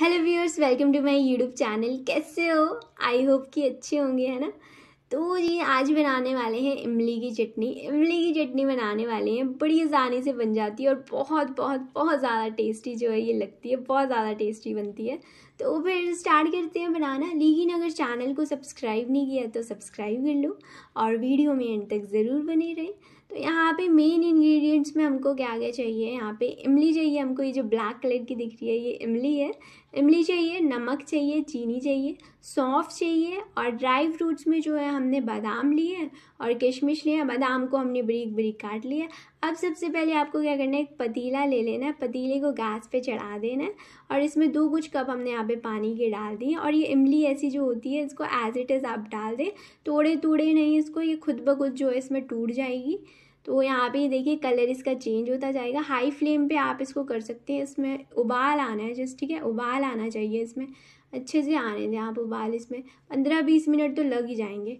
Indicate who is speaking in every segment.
Speaker 1: hello viewers welcome to my YouTube channel कैसे हो I hope कि अच्छे होंगे है ना तो जी आज बनाने वाले हैं इमली की चटनी इमली की चटनी बनाने वाले हैं बड़ी आसानी से बन जाती है और बहुत बहुत बहुत ज़्यादा टेस्टी जो है ये लगती है बहुत ज़्यादा टेस्टी बनती है तो फिर स्टार्ट करते हैं बनाना लेकिन अगर चैनल को सब्सक्राइब नहीं किया तो सब्सक्राइब कर लो और वीडियो में एंड तक ज़रूर बने रहें तो यहाँ पे मेन इंग्रेडिएंट्स में हमको क्या क्या चाहिए यहाँ पे इमली चाहिए हमको ये जो ब्लैक कलर की दिख रही है ये इमली है इमली चाहिए नमक चाहिए चीनी चाहिए सौंफ चाहिए और ड्राई फ्रूट्स में जो है हमने बादाम लिए हैं और किशमिश लिए हैं बादाम को हमने बरीक बरीक काट लिया अब सबसे पहले आपको क्या करना है एक पतीला ले लेना है पतीले को गैस पे चढ़ा देना है और इसमें दो कुछ कप हमने यहाँ पे पानी के डाल दिए और ये इमली ऐसी जो होती है इसको एज इट इज़ आप डाल दें तोड़े तोड़े नहीं इसको ये खुद ब खुद जो है इसमें टूट जाएगी तो यहाँ पे देखिए कलर इसका चेंज होता जाएगा हाई फ्लेम पे आप इसको कर सकते हैं इसमें उबाल आना है जस्ट ठीक है उबाल आना चाहिए इसमें अच्छे से आने दें आप उबाल इसमें पंद्रह बीस मिनट तो लग ही जाएंगे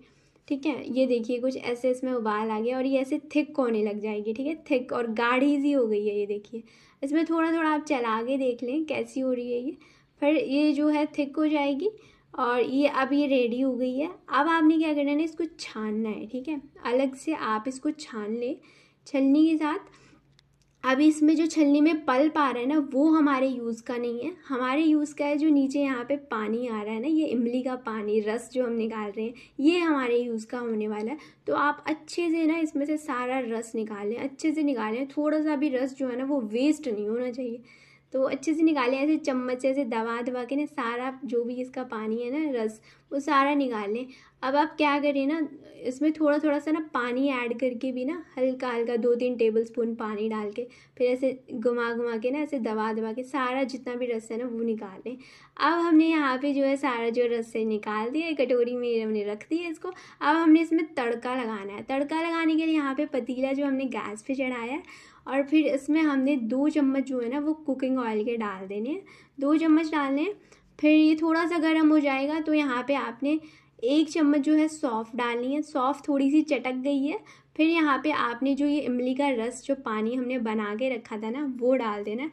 Speaker 1: ठीक है ये देखिए कुछ ऐसे इसमें उबाल आ गया और ये ऐसे थिक होने लग जाएगी ठीक है थिक और गाढ़ी सी हो गई है ये देखिए इसमें थोड़ा थोड़ा आप चला के देख लें कैसी हो रही है ये फिर ये जो है थिक हो जाएगी और ये अब ये रेडी हो गई है अब आपने क्या करना है इसको छानना है ठीक है अलग से आप इसको छान लें छलनी के साथ अब इसमें जो छलनी में पल्प आ रहा है ना वो हमारे यूज़ का नहीं है हमारे यूज़ का है जो नीचे यहाँ पे पानी आ रहा है ना ये इमली का पानी रस जो हम निकाल रहे हैं ये हमारे यूज़ का होने वाला है तो आप अच्छे से ना इसमें से सारा रस निकालें अच्छे से निकालें थोड़ा सा भी रस जो है ना वो वेस्ट नहीं होना चाहिए तो अच्छे से निकालें ऐसे चम्मच से ऐसे दबा दबा के ना सारा जो भी इसका पानी है ना रस वो सारा निकाल लें अब आप क्या करें ना इसमें थोड़ा थोड़ा सा ना पानी ऐड करके भी ना हल्का हल्का दो तीन टेबल स्पून पानी डाल के फिर ऐसे घुमा घुमा के ना ऐसे दबा दबा के सारा जितना भी रस है ना वो निकाल लें अब हमने यहाँ पे जो है सारा जो रस है निकाल दिया कटोरी में हमने रख दिया इसको अब हमने इसमें तड़का लगाना है तड़का लगाने के लिए यहाँ पे पतीला जो हमने गैस पे चढ़ाया है और फिर इसमें हमने दो चम्मच जो है ना वो कुकिंग ऑयल के डाल देने दो चम्मच डालने फिर ये थोड़ा सा गर्म हो जाएगा तो यहाँ पे आपने एक चम्मच जो है सॉफ्ट डालनी है सॉफ्ट थोड़ी सी चटक गई है फिर यहाँ पे आपने जो ये इमली का रस जो पानी हमने बना के रखा था ना वो डाल देना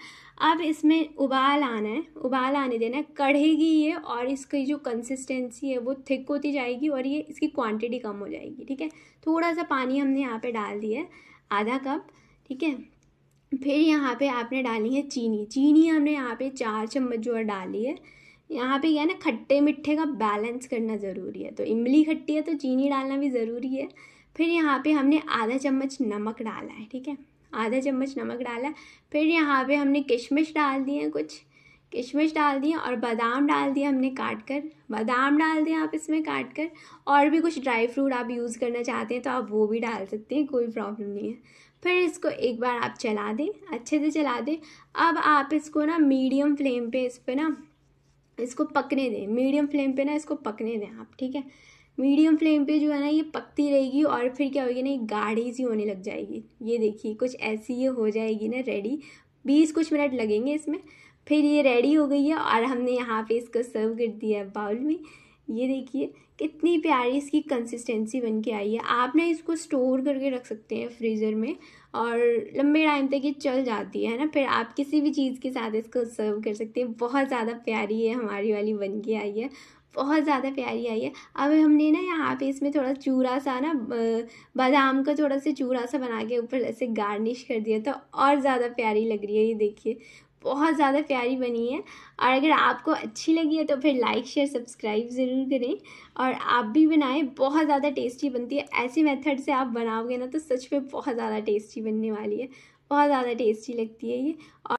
Speaker 1: अब इसमें उबाल आना है उबाल आने देना है कढ़ेगी ये और इसकी जो कंसिस्टेंसी है वो थिक होती जाएगी और ये इसकी क्वांटिटी कम हो जाएगी ठीक है थोड़ा सा पानी हमने यहाँ पे डाल दिया है आधा कप ठीक है फिर यहाँ पे आपने डाली है चीनी चीनी हमने यहाँ पे चार चम्मच जो है डाली है यहाँ पे क्या है ना खट्टे मिठ्ठे का बैलेंस करना ज़रूरी है तो इमली खट्टी है तो चीनी डालना भी ज़रूरी है फिर यहाँ पे हमने आधा चम्मच नमक डाला है ठीक है आधा चम्मच नमक डाला फिर यहाँ पे हमने किशमिश डाल दी है कुछ किशमिश डाल दिया और बादाम डाल दिया हमने काट कर बादाम डाल दें आप इसमें काट कर और भी कुछ ड्राई फ्रूट आप यूज़ करना चाहते हैं तो आप वो भी डाल सकते हैं कोई प्रॉब्लम नहीं है फिर इसको एक बार आप चला दें अच्छे से चला दें अब आप इसको ना मीडियम फ्लेम पे इस पर ना इसको पकने दें मीडियम फ्लेम पे ना इसको पकने दें आप ठीक है मीडियम फ्लेम पे जो है ना ये पकती रहेगी और फिर क्या होगी ना ये गाढ़ी सी होने लग जाएगी ये देखिए कुछ ऐसी ये हो जाएगी ना रेडी बीस कुछ मिनट लगेंगे इसमें फिर ये रेडी हो गई है और हमने यहाँ पे इसको सर्व कर दिया है बाउल में ये देखिए कितनी प्यारी इसकी कंसिस्टेंसी बन के आई है आप ना इसको स्टोर करके रख सकते हैं फ्रीज़र में और लंबे टाइम तक ये चल जाती है ना फिर आप किसी भी चीज़ के साथ इसको सर्व कर सकते हैं बहुत ज़्यादा प्यारी है हमारी वाली बन के आई है बहुत ज़्यादा प्यारी आई है अब हमने ना यहाँ पे इसमें थोड़ा चूरा सा ना बादाम का थोड़ा सा चूरा सा बना के ऊपर ऐसे गार्निश कर दिया तो और ज़्यादा प्यारी लग रही है ये देखिए बहुत ज़्यादा प्यारी बनी है और अगर आपको अच्छी लगी है तो फिर लाइक शेयर सब्सक्राइब ज़रूर करें और आप भी बनाएं बहुत ज़्यादा टेस्टी बनती है ऐसे मेथड से आप बनाओगे ना तो सच में बहुत ज़्यादा टेस्टी बनने वाली है बहुत ज़्यादा टेस्टी लगती है ये और